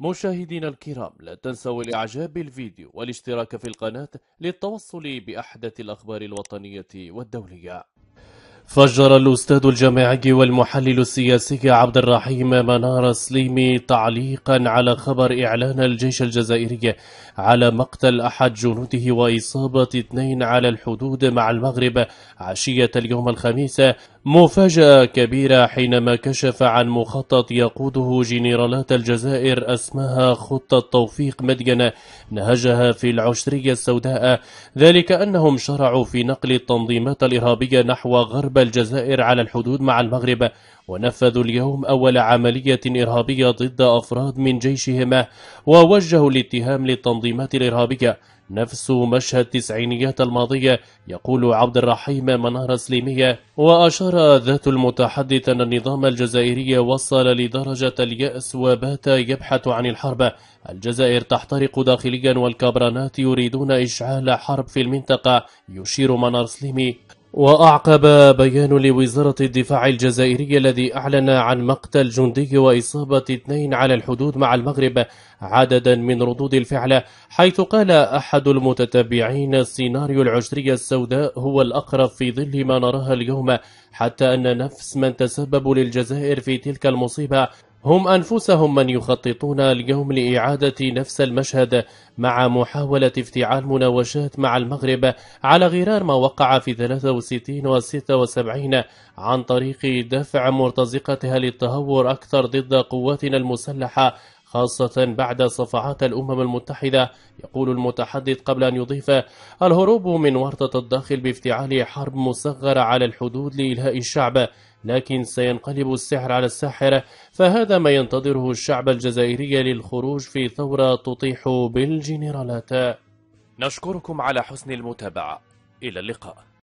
مشاهدينا الكرام لا تنسوا الاعجاب بالفيديو والاشتراك في القناة للتوصل بأحدث الأخبار الوطنية والدولية فجر الأستاذ الجامعي والمحلل السياسي عبد الرحيم منار سليمي تعليقا على خبر إعلان الجيش الجزائري على مقتل أحد جنوده وإصابة اثنين على الحدود مع المغرب عشية اليوم الخميس مفاجأة كبيرة حينما كشف عن مخطط يقوده جنرالات الجزائر اسمها خطة توفيق مدجنة نهجها في العشرية السوداء ذلك أنهم شرعوا في نقل التنظيمات الإرهابية نحو غرب الجزائر على الحدود مع المغرب ونفذوا اليوم أول عملية إرهابية ضد أفراد من جيشهما ووجهوا الاتهام للتنظيمات الإرهابية نفس مشهد التسعينيات الماضية يقول عبد الرحيم منار سليمية وأشار ذات المتحدث أن النظام الجزائري وصل لدرجة اليأس وبات يبحث عن الحرب الجزائر تحترق داخليا والكبرانات يريدون إشعال حرب في المنطقة يشير منار سليمي وأعقب بيان لوزارة الدفاع الجزائري الذي أعلن عن مقتل جندي وإصابة اثنين على الحدود مع المغرب عددا من ردود الفعل حيث قال أحد المتتبعين السيناريو العشرية السوداء هو الأقرب في ظل ما نراها اليوم حتى أن نفس من تسبب للجزائر في تلك المصيبة هم أنفسهم من يخططون اليوم لإعادة نفس المشهد مع محاولة افتعال مناوشات مع المغرب على غرار ما وقع في 63 و 76 عن طريق دفع مرتزقتها للتهور أكثر ضد قواتنا المسلحة خاصة بعد صفعات الأمم المتحدة يقول المتحدث قبل أن يضيف الهروب من ورطة الداخل بافتعال حرب مصغرة على الحدود لإلهاء الشعب لكن سينقلب السحر على الساحرة فهذا ما ينتظره الشعب الجزائري للخروج في ثورة تطيح بالجنرالات نشكركم على حسن المتابعة إلى اللقاء